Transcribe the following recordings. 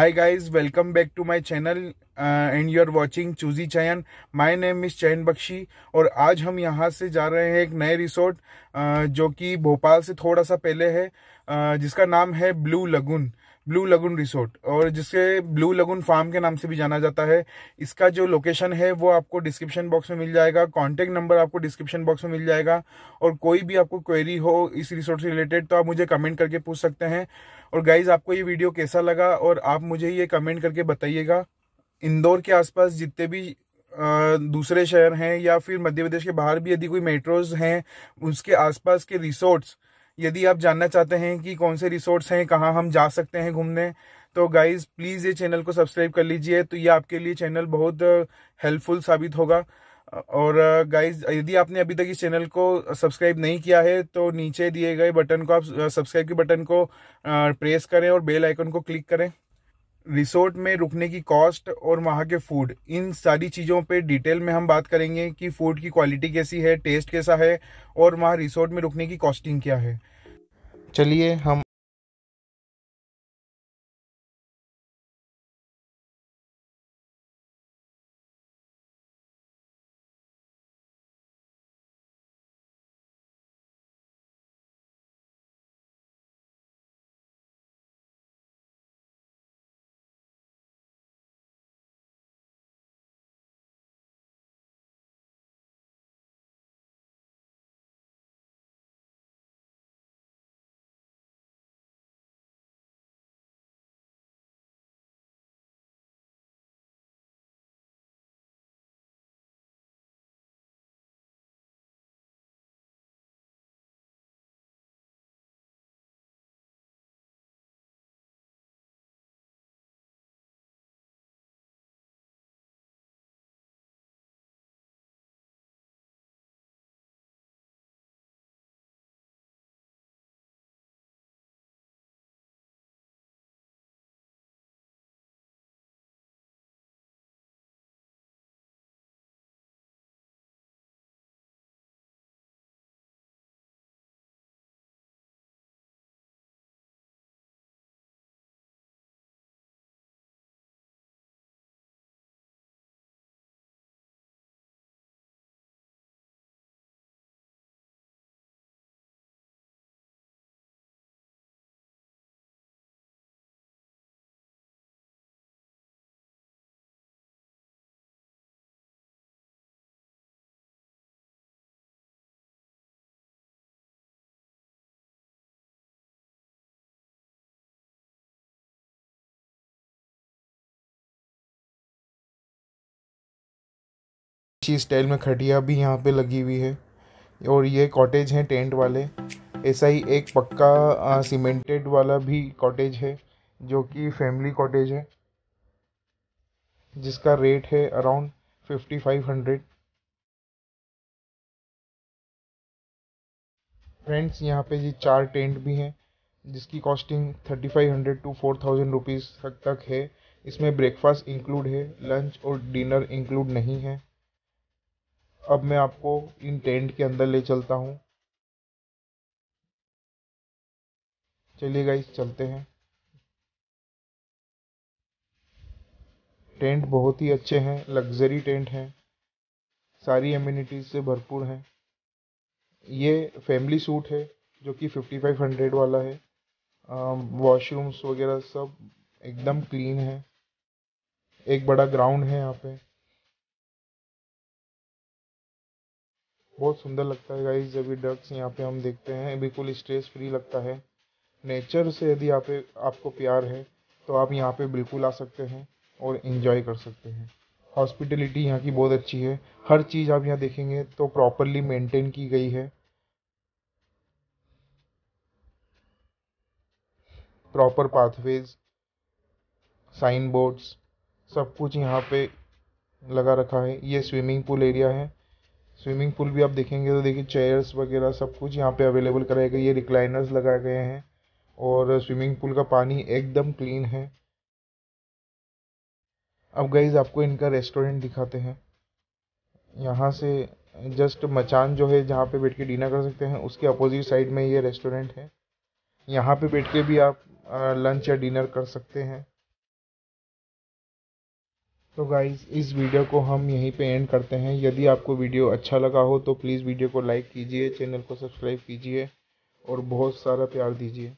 high guys welcome back to my channel and you are watching choosy Chayan my name miss चयन बख्शी और आज हम यहाँ से जा रहे हैं एक नए रिसोर्ट uh, जो कि भोपाल से थोड़ा सा पहले है uh, जिसका नाम है blue lagoon uh, blue lagoon resort और जिसे ब्लू लगुन फार्म के नाम से भी जाना जाता है इसका जो लोकेशन है वो आपको डिस्क्रिप्शन बॉक्स में मिल जाएगा कॉन्टेक्ट नंबर आपको डिस्क्रिप्शन बॉक्स में मिल जाएगा और कोई भी आपको क्वेरी हो इस रिसोर्ट से रिलेटेड तो आप मुझे कमेंट करके पूछ सकते हैं और गाइज आपको ये वीडियो कैसा लगा और आप मुझे ये कमेंट करके बताइएगा इंदौर के आसपास जितने भी दूसरे शहर हैं या फिर मध्य प्रदेश के बाहर भी यदि कोई मेट्रोज हैं उसके आसपास के रिसोर्ट्स यदि आप जानना चाहते हैं कि कौन से रिसोर्ट्स हैं कहाँ हम जा सकते हैं घूमने तो गाइज प्लीज़ ये चैनल को सब्सक्राइब कर लीजिए तो ये आपके लिए चैनल बहुत हेल्पफुल साबित होगा और गाइज यदि आपने अभी तक इस चैनल को सब्सक्राइब नहीं किया है तो नीचे दिए गए बटन को आप सब्सक्राइब के बटन को प्रेस करें और बेल आइकन को क्लिक करें रिसोर्ट में रुकने की कॉस्ट और वहाँ के फूड इन सारी चीज़ों पे डिटेल में हम बात करेंगे कि फूड की क्वालिटी कैसी है टेस्ट कैसा है और वहाँ रिसोर्ट में रुकने की कॉस्टिंग क्या है चलिए हम अच्छी स्टाइल में खटिया भी यहाँ पे लगी हुई है और ये कॉटेज हैं टेंट वाले ऐसा ही एक पक्का सीमेंटेड वाला भी कॉटेज है जो कि फैमिली कॉटेज है जिसका रेट है around fifty five hundred friends यहाँ पे जी चार टेंट भी हैं जिसकी costing thirty five hundred to four thousand rupees तक तक है इसमें ब्रेकफास्ट इंक्लूड है लंच और डिनर इंक्लूड नहीं है अब मैं आपको इन टेंट के अंदर ले चलता हूँ चलिए गाइस चलते हैं टेंट बहुत ही अच्छे हैं लग्जरी टेंट हैं सारी एम्यूनिटीज से भरपूर हैं ये फैमिली सूट है जो कि 5500 वाला है वॉशरूम्स वगैरह सब एकदम क्लीन है एक बड़ा ग्राउंड है यहाँ पे बहुत सुंदर लगता है गाइस जब ये डक्स यहाँ पे हम देखते हैं बिल्कुल स्ट्रेस फ्री लगता है नेचर से यदि आप आपको प्यार है तो आप यहाँ पे बिल्कुल आ सकते हैं और इन्जॉय कर सकते हैं हॉस्पिटलिटी यहाँ की बहुत अच्छी है हर चीज़ आप यहाँ देखेंगे तो प्रॉपरली मेंटेन की गई है प्रॉपर पाथवेज साइन बोर्ड्स सब कुछ यहाँ पे लगा रखा है ये स्विमिंग पूल एरिया है स्विमिंग पूल भी आप देखेंगे तो देखिए चेयर्स वगैरह सब कुछ यहाँ पे अवेलेबल कराए गए ये रिक्लाइनर्स लगाए गए हैं और स्विमिंग पूल का पानी एकदम क्लीन है अब गाइज आपको इनका रेस्टोरेंट दिखाते हैं यहाँ से जस्ट मचान जो है जहाँ पे बैठ के डिनर कर सकते हैं उसके अपोजिट साइड में ये रेस्टोरेंट है यहाँ पे बैठ के भी आप लंच या डिनर कर सकते हैं तो गाइज़ इस वीडियो को हम यहीं पे एंड करते हैं यदि आपको वीडियो अच्छा लगा हो तो प्लीज़ वीडियो को लाइक कीजिए चैनल को सब्सक्राइब कीजिए और बहुत सारा प्यार दीजिए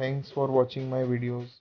thanks for watching my videos